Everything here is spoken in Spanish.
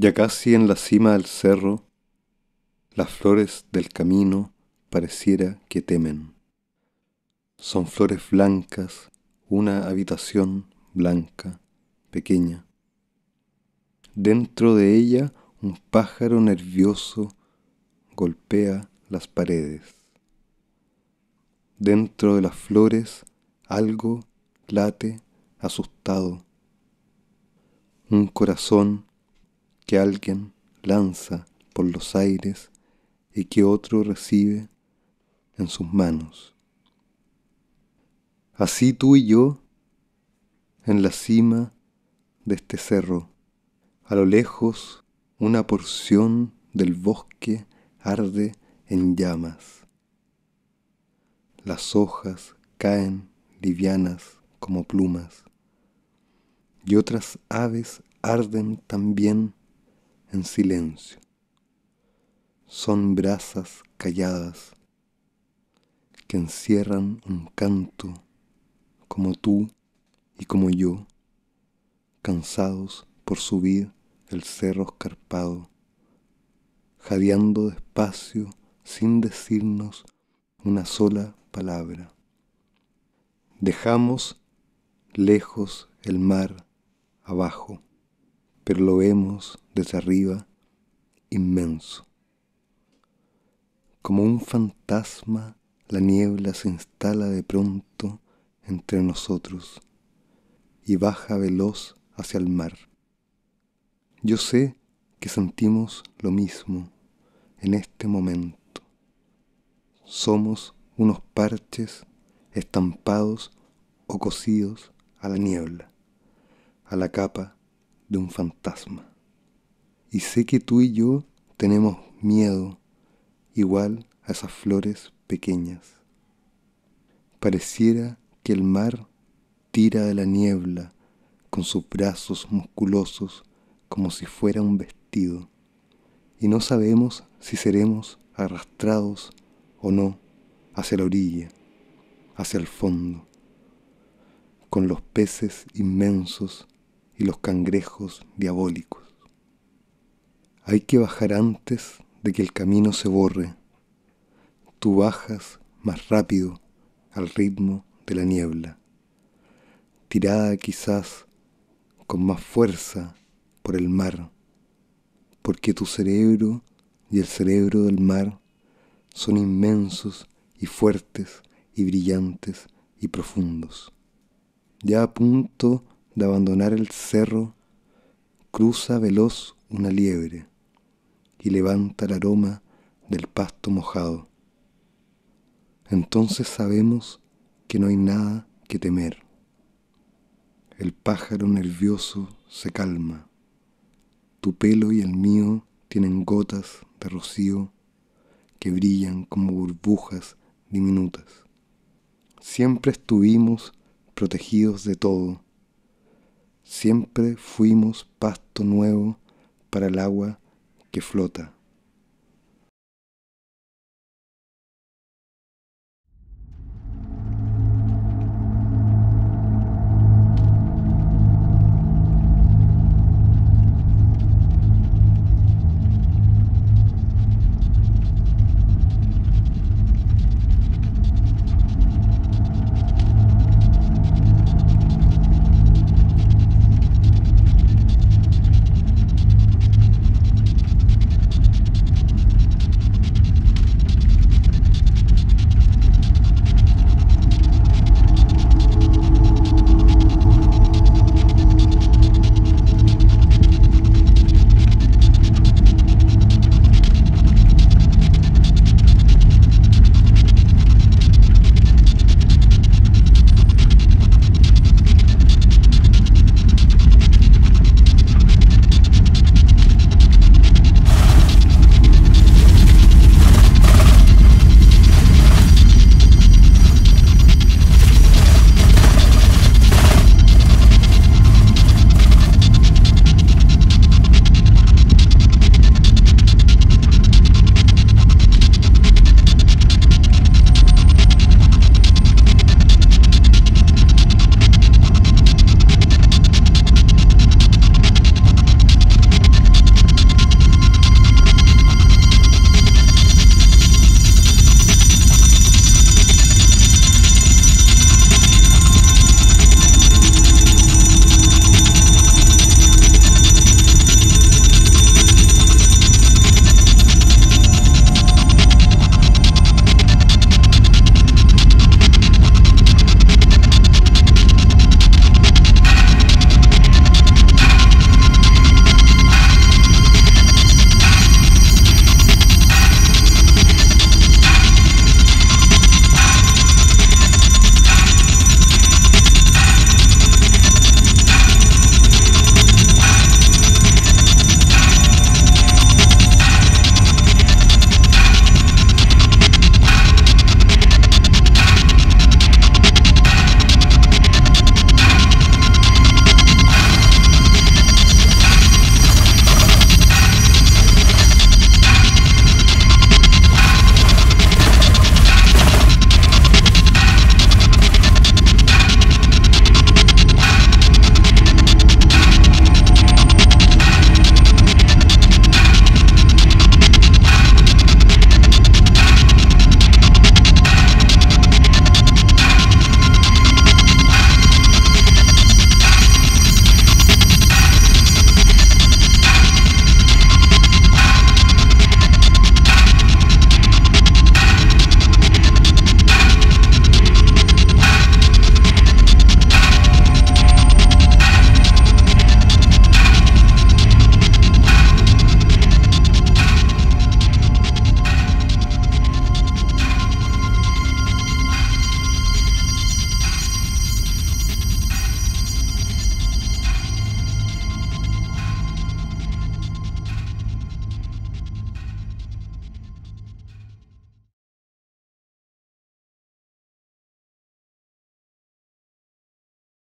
Ya casi en la cima del cerro, las flores del camino pareciera que temen. Son flores blancas, una habitación blanca, pequeña. Dentro de ella un pájaro nervioso golpea las paredes. Dentro de las flores algo late asustado. Un corazón que alguien lanza por los aires y que otro recibe en sus manos. Así tú y yo, en la cima de este cerro, a lo lejos una porción del bosque arde en llamas. Las hojas caen livianas como plumas y otras aves arden también en silencio. Son brasas calladas que encierran un canto como tú y como yo, cansados por subir el cerro escarpado, jadeando despacio sin decirnos una sola palabra. Dejamos lejos el mar abajo pero lo vemos desde arriba inmenso. Como un fantasma, la niebla se instala de pronto entre nosotros y baja veloz hacia el mar. Yo sé que sentimos lo mismo en este momento. Somos unos parches estampados o cosidos a la niebla, a la capa de un fantasma. Y sé que tú y yo tenemos miedo igual a esas flores pequeñas. Pareciera que el mar tira de la niebla con sus brazos musculosos como si fuera un vestido. Y no sabemos si seremos arrastrados o no hacia la orilla, hacia el fondo, con los peces inmensos y los cangrejos diabólicos. Hay que bajar antes de que el camino se borre. Tú bajas más rápido al ritmo de la niebla, tirada quizás con más fuerza por el mar, porque tu cerebro y el cerebro del mar son inmensos y fuertes y brillantes y profundos. Ya a punto de abandonar el cerro, cruza veloz una liebre y levanta el aroma del pasto mojado. Entonces sabemos que no hay nada que temer. El pájaro nervioso se calma. Tu pelo y el mío tienen gotas de rocío que brillan como burbujas diminutas. Siempre estuvimos protegidos de todo Siempre fuimos pasto nuevo para el agua que flota.